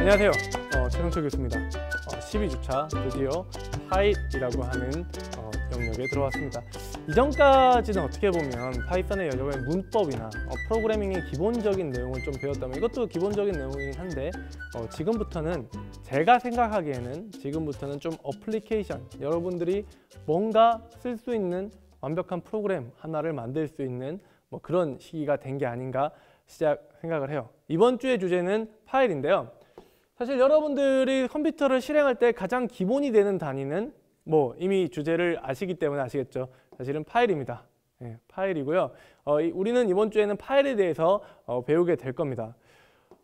안녕하세요. 어, 최성철 교수입니다. 어, 12주차 드디어 파이이라고 하는 어, 영역에 들어왔습니다. 이전까지는 어떻게 보면 파이썬의 여러의 문법이나 어, 프로그래밍의 기본적인 내용을 좀 배웠다면 이것도 기본적인 내용이긴 한데 어, 지금부터는 제가 생각하기에는 지금부터는 좀 어플리케이션 여러분들이 뭔가 쓸 수 있는 완벽한 프로그램 하나를 만들 수 있는 뭐 그런 시기가 된 게 아닌가 시작 생각을 해요. 이번 주의 주제는 파일인데요. 사실 여러분들이 컴퓨터를 실행할 때 가장 기본이 되는 단위는 뭐 이미 주제를 아시기 때문에 아시겠죠. 사실은 파일입니다. 네, 파일이고요. 어, 이, 우리는 이번 주에는 파일에 대해서 어, 배우게 될 겁니다.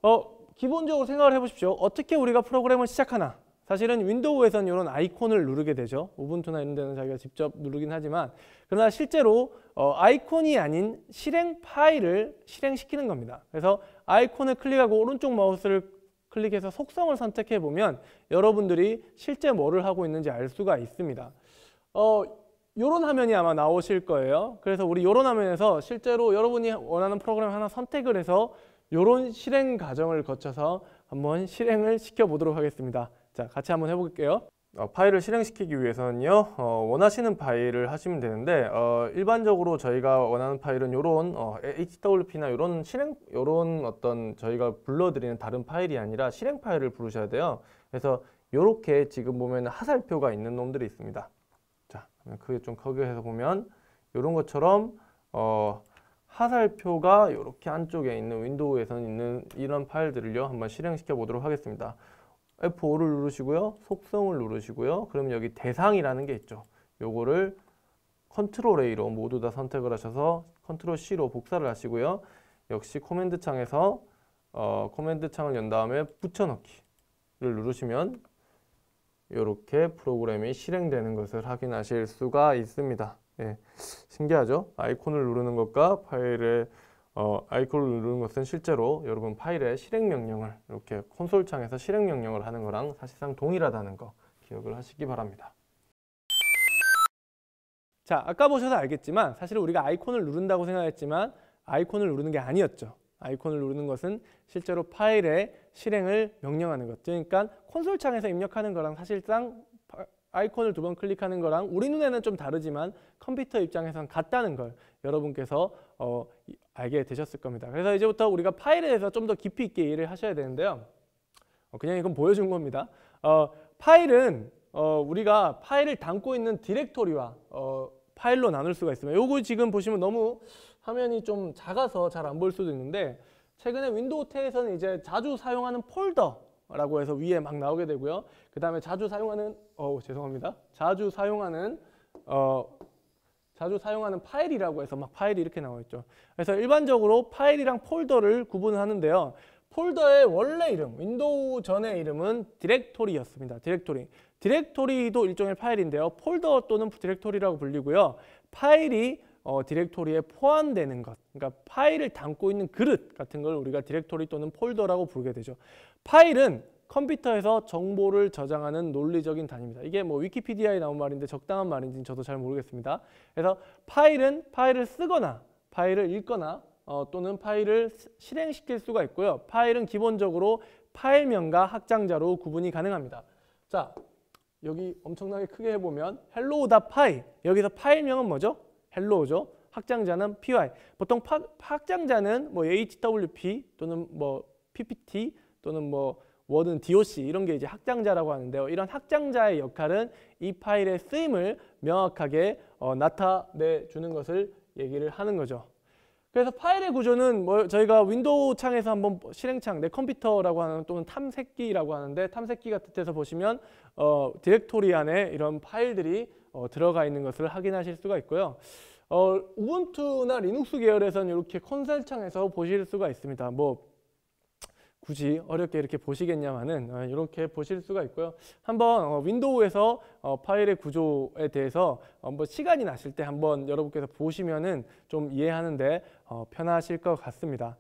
어, 기본적으로 생각을 해보십시오. 어떻게 우리가 프로그램을 시작하나? 사실은 윈도우에서는 이런 아이콘을 누르게 되죠. 우분투나 이런 데는 자기가 직접 누르긴 하지만 그러나 실제로 어, 아이콘이 아닌 실행 파일을 실행시키는 겁니다. 그래서 아이콘을 클릭하고 오른쪽 마우스를 클릭해서 속성을 선택해보면 여러분들이 실제 뭐를 하고 있는지 알 수가 있습니다. 어, 요런 화면이 아마 나오실 거예요. 그래서 우리 요런 화면에서 실제로 여러분이 원하는 프로그램 하나 선택을 해서 요런 실행 과정을 거쳐서 한번 실행을 시켜보도록 하겠습니다. 자, 같이 한번 해볼게요. 어, 파일을 실행시키기 위해서는요 어, 원하시는 파일을 하시면 되는데 어, 일반적으로 저희가 원하는 파일은 이런 어, HWP나 이런 실행 이런 어떤 저희가 불러드리는 다른 파일이 아니라 실행 파일을 부르셔야 돼요. 그래서 이렇게 지금 보면 하살표가 있는 놈들이 있습니다. 자, 그게 좀 크게 해서 보면 이런 것처럼 어, 하살표가 이렇게 안쪽에 있는 윈도우에선 있는 이런 파일들을요 한번 실행시켜 보도록 하겠습니다. F5를 누르시고요. 속성을 누르시고요. 그럼 여기 대상이라는 게 있죠. 요거를 컨트롤 A로 모두 다 선택을 하셔서 컨트롤 C로 복사를 하시고요. 역시 코맨드 창에서 어, 코맨드 창을 연 다음에 붙여넣기를 누르시면 이렇게 프로그램이 실행되는 것을 확인하실 수가 있습니다. 예, 신기하죠? 아이콘을 누르는 것과 파일을 어, 아이콘을 누르는 것은 실제로 여러분 파일의 실행 명령을 이렇게 콘솔 창에서 실행 명령을 하는 거랑 사실상 동일하다는 거 기억을 하시기 바랍니다. 자, 아까 보셔서 알겠지만 사실 우리가 아이콘을 누른다고 생각했지만 아이콘을 누르는 게 아니었죠. 아이콘을 누르는 것은 실제로 파일의 실행을 명령하는 것. 그러니까 콘솔 창에서 입력하는 거랑 사실상 아이콘을 두 번 클릭하는 거랑 우리 눈에는 좀 다르지만 컴퓨터 입장에선 같다는 걸 여러분께서 어, 알게 되셨을 겁니다. 그래서 이제부터 우리가 파일에 대해서 좀 더 깊이 있게 이해를 하셔야 되는데요. 어, 그냥 이건 보여준 겁니다. 어, 파일은 어, 우리가 파일을 담고 있는 디렉토리와 어, 파일로 나눌 수가 있습니다. 요거 지금 보시면 너무 화면이 좀 작아서 잘 안 보일 수도 있는데 최근에 윈도우 10에서는 이제 자주 사용하는 폴더 라고 해서 위에 막 나오게 되고요. 그 다음에 자주 사용하는, 어 죄송합니다. 자주 사용하는, 어, 자주 사용하는 파일이라고 해서 막 파일이 이렇게 나와 있죠. 그래서 일반적으로 파일이랑 폴더를 구분 하는데요. 폴더의 원래 이름, 윈도우 전의 이름은 디렉토리였습니다. 디렉토리. 디렉토리도 일종의 파일인데요. 폴더 또는 디렉토리라고 불리고요. 파일이 어, 디렉토리에 포함되는 것, 그러니까 파일을 담고 있는 그릇 같은 걸 우리가 디렉토리 또는 폴더라고 부르게 되죠. 파일은 컴퓨터에서 정보를 저장하는 논리적인 단위입니다. 이게 뭐 위키피디아에 나온 말인데 적당한 말인지는 저도 잘 모르겠습니다. 그래서 파일은 파일을 쓰거나 파일을 읽거나 어, 또는 파일을 실행시킬 수가 있고요. 파일은 기본적으로 파일명과 확장자로 구분이 가능합니다. 자, 여기 엄청나게 크게 해보면 헬로우다 파일, 여기서 파일명은 뭐죠? 헬로우죠. 확장자는 PY. 보통 파, 확장자는 뭐 HWP 또는 뭐 PPT 또는 뭐워는 DOC 이런 게 이제 확장자라고 하는데요. 이런 확장자의 역할은 이 파일의 쓰임을 명확하게 어, 나타내 주는 것을 얘기를 하는 거죠. 그래서 파일의 구조는 뭐 저희가 윈도우 창에서 한번 실행창, 내 컴퓨터라고 하는 또는 탐색기라고 하는데 탐색기 같은 데서 보시면 어, 디렉토리 안에 이런 파일들이 어, 들어가 있는 것을 확인하실 수가 있고요. 어, 우분투나 리눅스 계열에서는 이렇게 콘솔 창에서 보실 수가 있습니다. 뭐 굳이 어렵게 이렇게 보시겠냐마는 어, 이렇게 보실 수가 있고요. 한번 윈도우에서 어, 어, 파일의 구조에 대해서 한번 시간이 나실 때 한번 여러분께서 보시면은 좀 이해하는데 편하실 것 같습니다.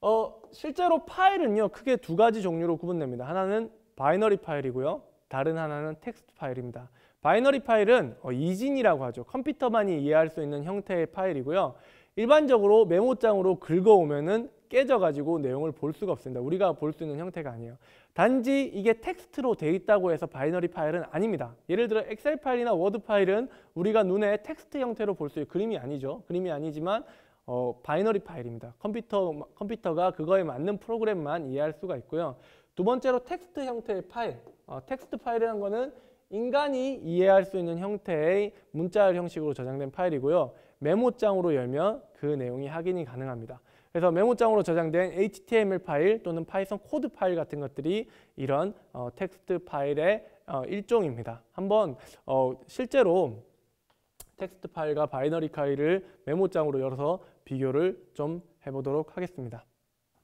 어, 실제로 파일은요 크게 두 가지 종류로 구분됩니다. 하나는 바이너리 파일이고요. 다른 하나는 텍스트 파일입니다. 바이너리 파일은 어, 이진이라고 하죠. 컴퓨터만이 이해할 수 있는 형태의 파일이고요. 일반적으로 메모장으로 긁어오면은 깨져가지고 내용을 볼 수가 없습니다. 우리가 볼 수 있는 형태가 아니에요. 단지 이게 텍스트로 돼 있다고 해서 바이너리 파일은 아닙니다. 예를 들어 엑셀 파일이나 워드 파일은 우리가 눈에 텍스트 형태로 볼 수 있는 그림이 아니죠. 그림이 아니지만 어, 바이너리 파일입니다. 컴퓨터, 컴퓨터가 그거에 맞는 프로그램만 이해할 수가 있고요. 두 번째로 텍스트 형태의 파일. 어, 텍스트 파일이라는 거는 인간이 이해할 수 있는 형태의 문자열 형식으로 저장된 파일이고요. 메모장으로 열면 그 내용이 확인이 가능합니다. 그래서 메모장으로 저장된 HTML 파일 또는 파이썬 코드 파일 같은 것들이 이런 어, 텍스트 파일의 어, 일종입니다. 한번 어, 실제로 텍스트 파일과 바이너리 파일을 메모장으로 열어서 비교를 좀 해보도록 하겠습니다.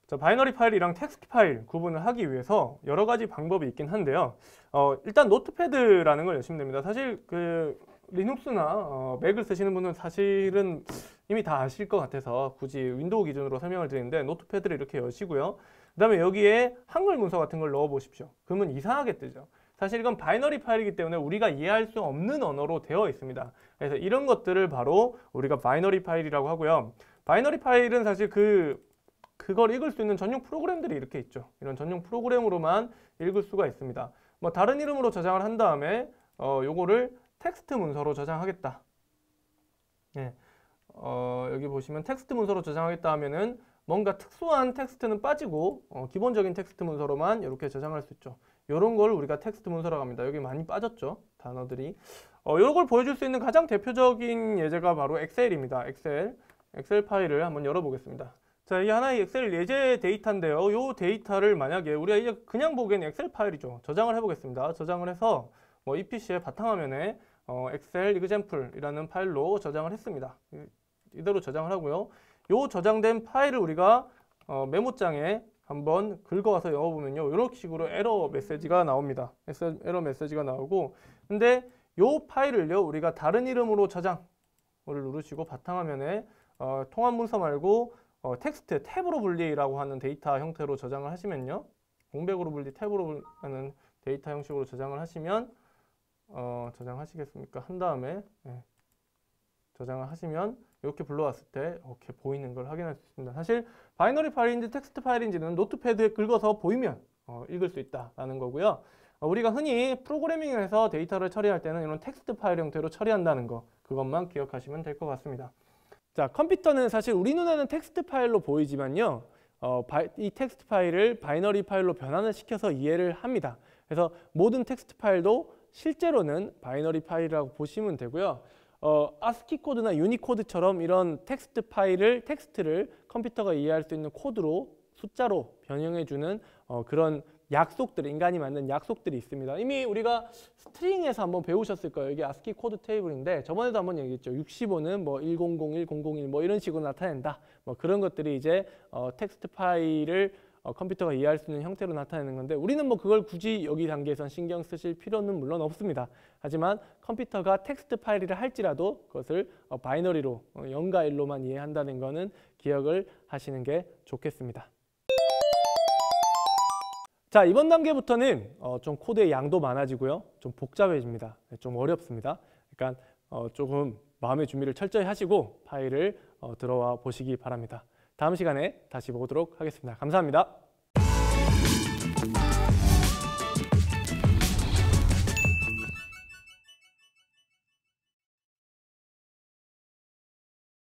자, 바이너리 파일이랑 텍스트 파일 구분을 하기 위해서 여러 가지 방법이 있긴 한데요. 어, 일단 노트패드라는 걸 열심히 됩니다. 사실 그 리눅스나 어, 맥을 쓰시는 분은 사실은 이미 다 아실 것 같아서 굳이 윈도우 기준으로 설명을 드리는데 노트패드를 이렇게 여시고요. 그 다음에 여기에 한글 문서 같은 걸 넣어 보십시오. 그러면 이상하게 뜨죠. 사실 이건 바이너리 파일이기 때문에 우리가 이해할 수 없는 언어로 되어 있습니다. 그래서 이런 것들을 바로 우리가 바이너리 파일이라고 하고요. 바이너리 파일은 사실 그 그걸 읽을 수 있는 전용 프로그램들이 이렇게 있죠. 이런 전용 프로그램으로만 읽을 수가 있습니다. 뭐 다른 이름으로 저장을 한 다음에 어, 요거를 텍스트 문서로 저장하겠다. 네. 어, 여기 보시면 텍스트 문서로 저장하겠다 하면은 뭔가 특수한 텍스트는 빠지고 어, 기본적인 텍스트 문서로만 이렇게 저장할 수 있죠. 이런 걸 우리가 텍스트 문서라고 합니다. 여기 많이 빠졌죠. 단어들이. 이런 어, 걸 보여줄 수 있는 가장 대표적인 예제가 바로 엑셀입니다. 엑셀. 엑셀 파일을 한번 열어보겠습니다. 자, 이 하나의 엑셀 예제 데이터인데요. 이 데이터를 만약에 우리가 이제 그냥 보기엔 엑셀 파일이죠. 저장을 해보겠습니다. 저장을 해서 뭐 EPC의 바탕화면에 어, 엑셀 이그젠플이라는 파일로 저장을 했습니다. 이대로 저장을 하고요. 이 저장된 파일을 우리가 어, 메모장에 한번 긁어와서 열어보면요. 이런 식으로 에러 메시지가 나옵니다. 에러 메시지가 나오고 근데 이 파일을요. 우리가 다른 이름으로 저장을 누르시고 바탕화면에 어, 통합 문서 말고 어, 텍스트 탭으로 분리라고 하는 데이터 형태로 저장을 하시면요. 공백으로 분리 탭으로 하는 데이터 형식으로 저장을 하시면 어, 저장하시겠습니까? 한 다음에 예. 저장을 하시면 이렇게 불러왔을 때 이렇게 보이는 걸 확인할 수 있습니다. 사실 바이너리 파일인지 텍스트 파일인지는 노트패드에 긁어서 보이면 어, 읽을 수 있다라는 거고요. 어, 우리가 흔히 프로그래밍에서 데이터를 처리할 때는 이런 텍스트 파일 형태로 처리한다는 거 그것만 기억하시면 될 것 같습니다. 자, 컴퓨터는 사실 우리 눈에는 텍스트 파일로 보이지만요. 어, 바이, 텍스트 파일을 바이너리 파일로 변환을 시켜서 이해를 합니다. 그래서 모든 텍스트 파일도 실제로는 바이너리 파일이라고 보시면 되고요. 어, 아스키 코드나 유니코드처럼 이런 텍스트 파일을 텍스트를 컴퓨터가 이해할 수 있는 코드로 숫자로 변형해주는 어, 그런 약속들, 인간이 만든 약속들이 있습니다. 이미 우리가 스트링에서 한번 배우셨을 거예요. 이게 ASCII 코드 테이블인데 저번에도 한번 얘기했죠. 65는 뭐 1001, 001 뭐 이런 식으로 나타낸다. 뭐 그런 것들이 이제 어, 텍스트 파일을 어, 컴퓨터가 이해할 수 있는 형태로 나타내는 건데 우리는 뭐 그걸 굳이 여기 단계에선 신경 쓰실 필요는 물론 없습니다. 하지만 컴퓨터가 텍스트 파일이라 할지라도 그것을 어, 바이너리로 어, 0과 1로만 이해한다는 거는 기억을 하시는 게 좋겠습니다. 자 이번 단계부터는 어, 좀 코드의 양도 많아지고요. 좀 복잡해집니다. 네, 좀 어렵습니다. 그러니까 어, 조금 마음의 준비를 철저히 하시고 파일을 어, 들어와 보시기 바랍니다. 다음 시간에 다시 보도록 하겠습니다. 감사합니다.